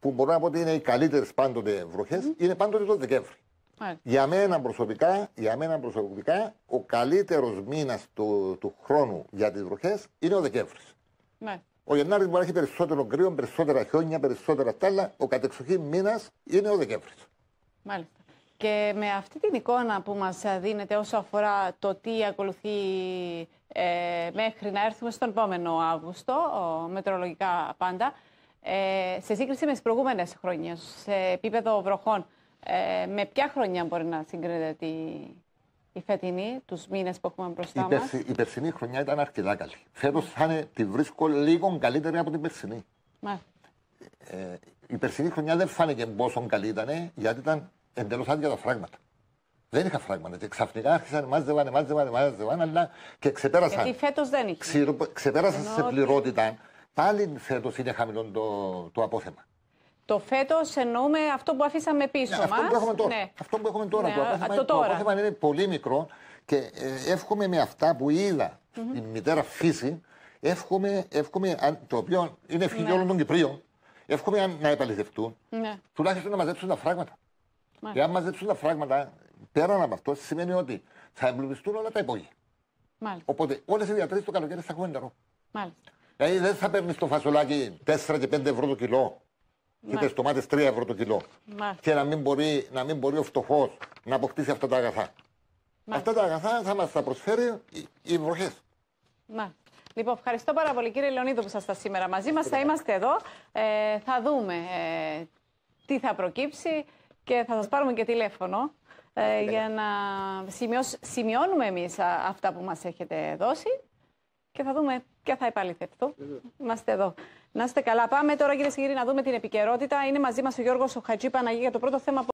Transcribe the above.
που μπορώ να πω ότι είναι οι καλύτερες πάντοτε βροχές, mm. είναι πάντοτε το Δεκέμβρη. Για, μένα προσωπικά, για μένα προσωπικά, ο καλύτερος μήνας του, του, χρόνου για τις βροχές είναι ο Δεκέμβρης. Ναι. Ο Γενάρης μπορεί να έχει περισσότερο κρύο, περισσότερα χιόνια, περισσότερα τάλα. Ο κατεξοχήν μήνας είναι ο Δεκέμβρης. Μάλιστα. Και με αυτή την εικόνα που μας δίνεται όσο αφορά το τι ακολουθεί ε, μέχρι να έρθουμε στον επόμενο Αύγουστο, ο, μετρολογικά πάντα, ε, σε σύγκριση με τις προηγούμενες χρόνια σε επίπεδο βροχών, ε, με ποια χρονιά μπορεί να συγκρίνεται η, η φετινή, τους μήνες που έχουμε μπροστά μα. Η περσινή χρονιά ήταν αρκετά καλή. Φέτος θα είναι, τη βρίσκω λίγο καλύτερη από την περσινή. Ναι. Ε, η περσινή χρονιά δεν φάνηκε πόσο καλή ήταν, γιατί ήταν εντελώς άδεια τα φράγματα. Δεν είχα φράγματα. Και ξαφνικά άρχισαν, μάζευαν, μάζευαν, μάζευαν, αλλά και ξεπέρασαν. Γιατί φέτος δεν είχε. Ξεπέρασαν σε πληρότητα πάλι φέτος είναι χαμηλό το, το απόθεμα. Το φέτος εννοούμε αυτό που αφήσαμε πίσω ναι, μας. Αυτό που έχουμε τώρα. Ναι. Αυτό που έχουμε τώρα. Ναι, το, απόθεμα, το, τώρα. το απόθεμα είναι πολύ μικρό και ε, εύχομαι με αυτά που είδα mm-hmm. η μητέρα φύση, εύχομαι, εύχομαι το οποίο είναι ευχή ναι. όλων των Κυπρίων, εύχομαι να επαληθευτούν, ναι. τουλάχιστον να μαζέψουν τα φράγματα. Μάλιστα. Εάν μαζέψουν τα φράγματα, πέραν από αυτό, σημαίνει ότι θα εμπλουτιστούν όλα τα υπόγεια. Οπότε όλες οι διατρήσεις το καλοκαίρι θα έχουν νερό. Μάλιστα. Δηλαδή δεν θα παίρνεις το φασολάκι 4 και 5 ευρώ το κιλό. Και τι ναι. τομάτε 3 ευρώ το κιλό. Μάλιστα. Ναι. Και να μην μπορεί, να μην μπορεί ο φτωχός να αποκτήσει αυτά τα αγαθά. Ναι. Αυτά τα αγαθά θα μας τα προσφέρει οι, οι βροχέ. Λοιπόν, ευχαριστώ πάρα πολύ κύριε Λεωνίδου που ήσασταν σήμερα μαζί μας. Θα είμαστε εδώ. Ε, θα δούμε ε, τι θα προκύψει και θα σας πάρουμε και τηλέφωνο ε, για να σημειώνουμε εμείς αυτά που μας έχετε δώσει και θα δούμε ποια θα επαληθευτώ. Είμαστε εδώ. Να είστε καλά. Πάμε τώρα, κυρίες Σιγηρή, να δούμε την επικαιρότητα. Είναι μαζί μας ο Γιώργος Χατζή Παναγία για το πρώτο θέμα.